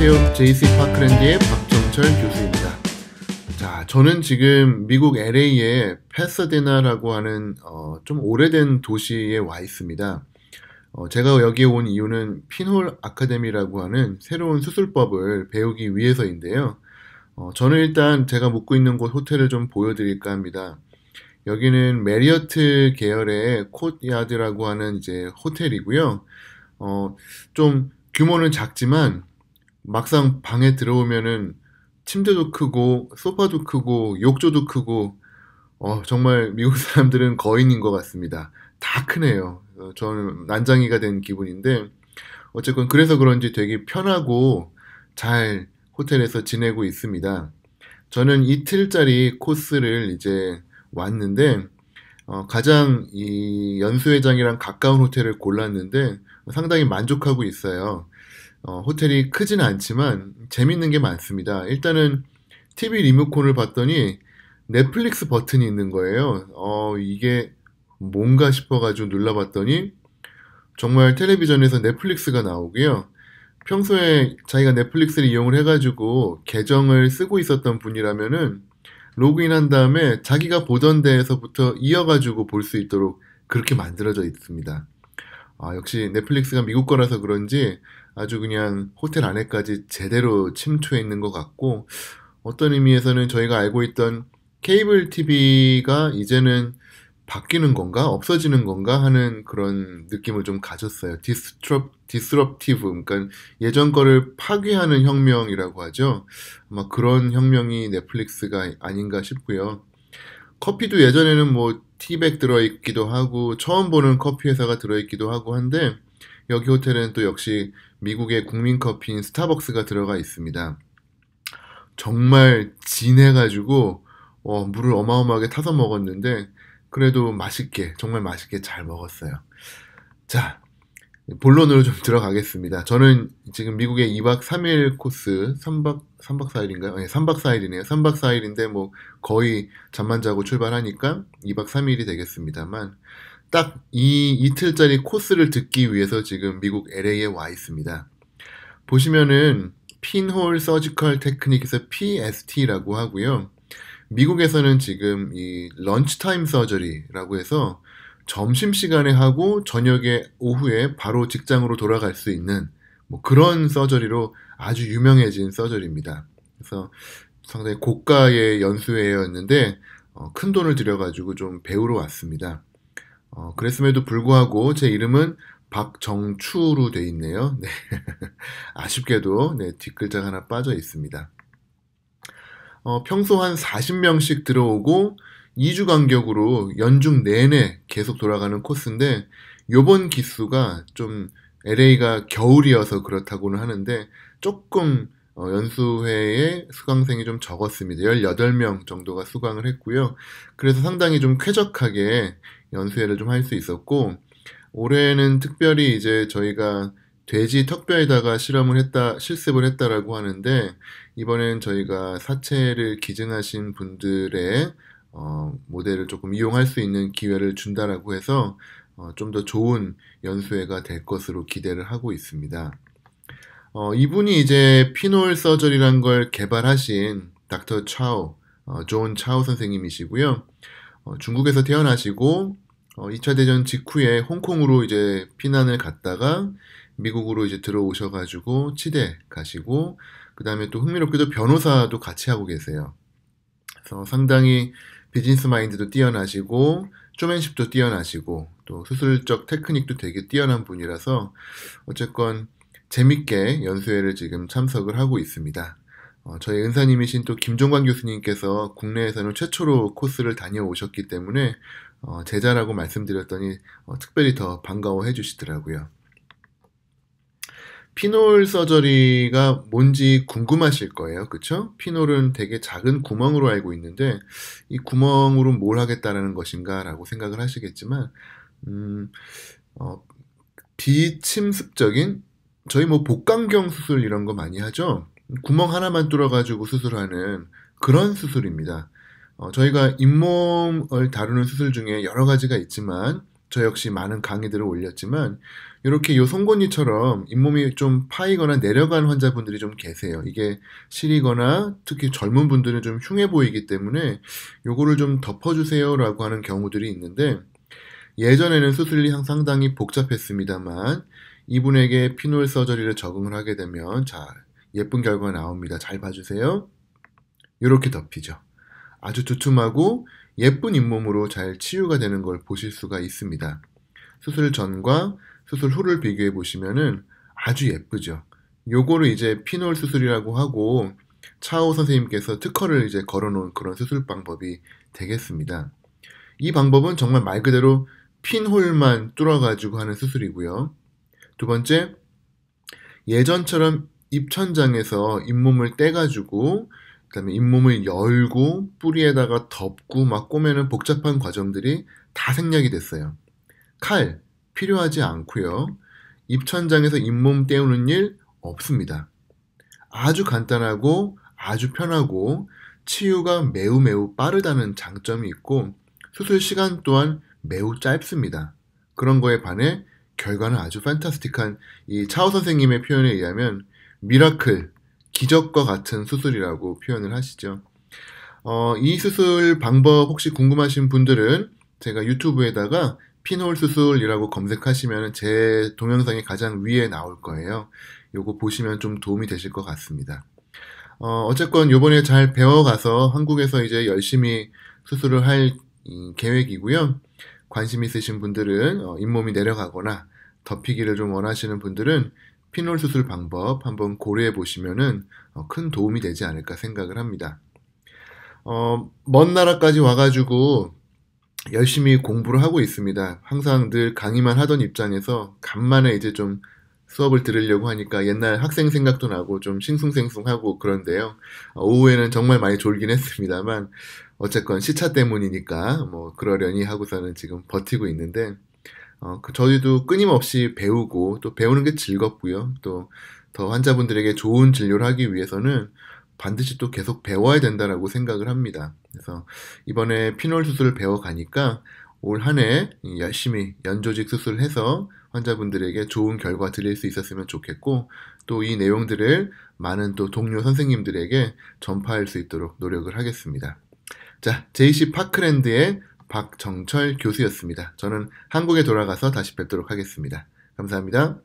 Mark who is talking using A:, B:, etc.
A: 안녕하세요. JC 파크랜드의 박정철 교수입니다. 자, 저는 지금 미국 LA의 패서데나라고 하는 어, 좀 오래된 도시에 와 있습니다. 어, 제가 여기에 온 이유는 피놀 아카데미라고 하는 새로운 수술법을 배우기 위해서인데요. 어, 저는 일단 제가 묵고 있는 곳 호텔을 좀 보여드릴까 합니다. 여기는 메리어트 계열의 코트야드라고 하는 이제 호텔이고요. 어, 좀 규모는 작지만 막상 방에 들어오면은 침대도 크고 소파도 크고 욕조도 크고 어, 정말 미국 사람들은 거인인 것 같습니다. 다 크네요. 어, 저는 난장이가 된 기분인데 어쨌건 그래서 그런지 되게 편하고 잘 호텔에서 지내고 있습니다. 저는 이틀짜리 코스를 이제 왔는데 어, 가장 이 연수회장이랑 가까운 호텔을 골랐는데 상당히 만족하고 있어요. 어, 호텔이 크진 않지만 재밌는 게 많습니다. 일단은 TV 리모콘을 봤더니 넷플릭스 버튼이 있는 거예요. 어, 이게 뭔가 싶어가지고 눌러봤더니 정말 텔레비전에서 넷플릭스가 나오고요. 평소에 자기가 넷플릭스를 이용을 해가지고 계정을 쓰고 있었던 분이라면은 로그인한 다음에 자기가 보던 데에서부터 이어가지고 볼 수 있도록 그렇게 만들어져 있습니다. 아, 역시 넷플릭스가 미국 거라서 그런지 아주 그냥 호텔 안에까지 제대로 침투해 있는 것 같고 어떤 의미에서는 저희가 알고 있던 케이블 TV가 이제는 바뀌는 건가 없어지는 건가 하는 그런 느낌을 좀 가졌어요. 디스트럽 디스럽티브 그러니까 예전 거를 파괴하는 혁명이라고 하죠. 아마 그런 혁명이 넷플릭스가 아닌가 싶고요. 커피도 예전에는 뭐 티백 들어있기도 하고 처음 보는 커피 회사가 들어있기도 하고 한데 여기 호텔은 또 역시 미국의 국민 커피인 스타벅스가 들어가 있습니다. 정말 진해가지고 어, 물을 어마어마하게 타서 먹었는데 그래도 맛있게 정말 맛있게 잘 먹었어요. 자 본론으로 좀 들어가겠습니다. 저는 지금 미국의 2박 3일 코스 3박 3박 4일인가요? 아니 3박 4일이네요. 3박 4일인데 뭐 거의 잠만 자고 출발하니까 2박 3일이 되겠습니다만 딱이 이틀짜리 코스를 듣기 위해서 지금 미국 LA에 와 있습니다. 보시면은 핀홀 서지컬 테크닉에서 PST라고 하고요. 미국에서는 지금 이 런치타임 서저리라고 해서 점심시간에 하고 저녁에 오후에 바로 직장으로 돌아갈 수 있는 뭐 그런 서저리로 아주 유명해진 서저리입니다. 그래서 상당히 고가의 연수회였는데 어, 큰 돈을 들여가지고 좀 배우러 왔습니다. 어, 그랬음에도 불구하고 제 이름은 박정추로 돼 있네요. 네. 아쉽게도 네, 뒷글자가 하나 빠져 있습니다. 어, 평소 한 40명씩 들어오고 2주 간격으로 연중 내내 계속 돌아가는 코스인데 요번 기수가 좀 LA가 겨울이어서 그렇다고는 하는데 조금 어, 연수회의 수강생이 좀 적었습니다. 18명 정도가 수강을 했고요. 그래서 상당히 좀 쾌적하게 연수회를 좀 할 수 있었고, 올해는 특별히 이제 저희가 돼지 턱뼈에다가 실험을 했다, 실습을 했다라고 하는데, 이번엔 저희가 사체를 기증하신 분들의 어, 모델을 조금 이용할 수 있는 기회를 준다라고 해서 어, 좀 더 좋은 연수회가 될 것으로 기대를 하고 있습니다. 어, 이분이 이제 피놀 서절이란걸 개발하신 닥터 차오, 어, 존 차오 선생님이시고요. 어, 중국에서 태어나시고 어, 2차 대전 직후에 홍콩으로 이제 피난을 갔다가 미국으로 이제 들어오셔가지고 치대 가시고 그 다음에 또 흥미롭게도 변호사도 같이 하고 계세요. 그래서 상당히 비즈니스 마인드도 뛰어나시고 쇼맨십도 뛰어나시고 또 수술적 테크닉도 되게 뛰어난 분이라서 어쨌건 재밌게 연수회를 지금 참석을 하고 있습니다. 어, 저희 은사님이신 또 김종관 교수님께서 국내에서는 최초로 코스를 다녀오셨기 때문에 어, 제자라고 말씀드렸더니 어, 특별히 더 반가워해 주시더라고요. 피놀 서저리가 뭔지 궁금하실 거예요. 그쵸? 피놀은 되게 작은 구멍으로 알고 있는데 이 구멍으로 뭘 하겠다라는 것인가 라고 생각을 하시겠지만 음, 어, 비침습적인 저희 뭐 복강경 수술 이런 거 많이 하죠. 구멍 하나만 뚫어가지고 수술하는 그런 수술입니다. 어, 저희가 잇몸을 다루는 수술 중에 여러 가지가 있지만 저 역시 많은 강의들을 올렸지만 이렇게 요 송곳니처럼 잇몸이 좀 파이거나 내려간 환자분들이 좀 계세요. 이게 시리거나 특히 젊은 분들은 좀 흉해 보이기 때문에 요거를 좀 덮어주세요라고 하는 경우들이 있는데 예전에는 수술이 상당히 복잡했습니다만 이분에게 피놀 서저리를 적응을 하게 되면 자 예쁜 결과 가 나옵니다. 잘 봐주세요. 이렇게 덮이죠. 아주 두툼하고 예쁜 잇몸으로 잘 치유가 되는 걸 보실 수가 있습니다. 수술 전과 수술 후를 비교해 보시면은 아주 예쁘죠. 요거를 이제 피놀 수술이라고 하고 차오 선생님께서 특허를 이제 걸어놓은 그런 수술 방법이 되겠습니다. 이 방법은 정말 말 그대로 핀홀만 뚫어가지고 하는 수술이고요. 두 번째, 예전처럼 입천장에서 잇몸을 떼가지고 그다음에 잇몸을 열고 뿌리에다가 덮고 막 꼬매는 복잡한 과정들이 다 생략이 됐어요. 칼 필요하지 않고요. 입천장에서 잇몸 떼우는 일 없습니다. 아주 간단하고 아주 편하고 치유가 매우 매우 빠르다는 장점이 있고 수술 시간 또한 매우 짧습니다. 그런 거에 반해 결과는 아주 판타스틱한 이 차오 선생님의 표현에 의하면 미라클, 기적과 같은 수술이라고 표현을 하시죠. 어, 이 수술 방법 혹시 궁금하신 분들은 제가 유튜브에다가 피놀 수술이라고 검색하시면 제 동영상이 가장 위에 나올 거예요. 요거 보시면 좀 도움이 되실 것 같습니다. 어, 어쨌건 요번에 잘 배워가서 한국에서 이제 열심히 수술을 할 계획이고요. 관심 있으신 분들은 어, 잇몸이 내려가거나 덮이기를 좀 원하시는 분들은 피놀 수술 방법 한번 고려해 보시면은 어, 큰 도움이 되지 않을까 생각을 합니다. 어, 먼 나라까지 와가지고 열심히 공부를 하고 있습니다. 항상 늘 강의만 하던 입장에서 간만에 이제 좀 수업을 들으려고 하니까 옛날 학생 생각도 나고 좀 싱숭생숭하고 그런데요. 어, 오후에는 정말 많이 졸긴 했습니다만 어쨌건 시차 때문이니까 뭐 그러려니 하고서는 지금 버티고 있는데 어, 그 저희도 끊임없이 배우고 또 배우는 게 즐겁고요. 또 더 환자분들에게 좋은 진료를 하기 위해서는 반드시 또 계속 배워야 된다라고 생각을 합니다. 그래서 이번에 피놀 수술을 배워가니까 올 한 해 열심히 연조직 수술을 해서 환자분들에게 좋은 결과 드릴 수 있었으면 좋겠고 또 이 내용들을 많은 또 동료 선생님들에게 전파할 수 있도록 노력을 하겠습니다. 자, JC 파크랜드의 박정철 교수였습니다. 저는 한국에 돌아가서 다시 뵙도록 하겠습니다. 감사합니다.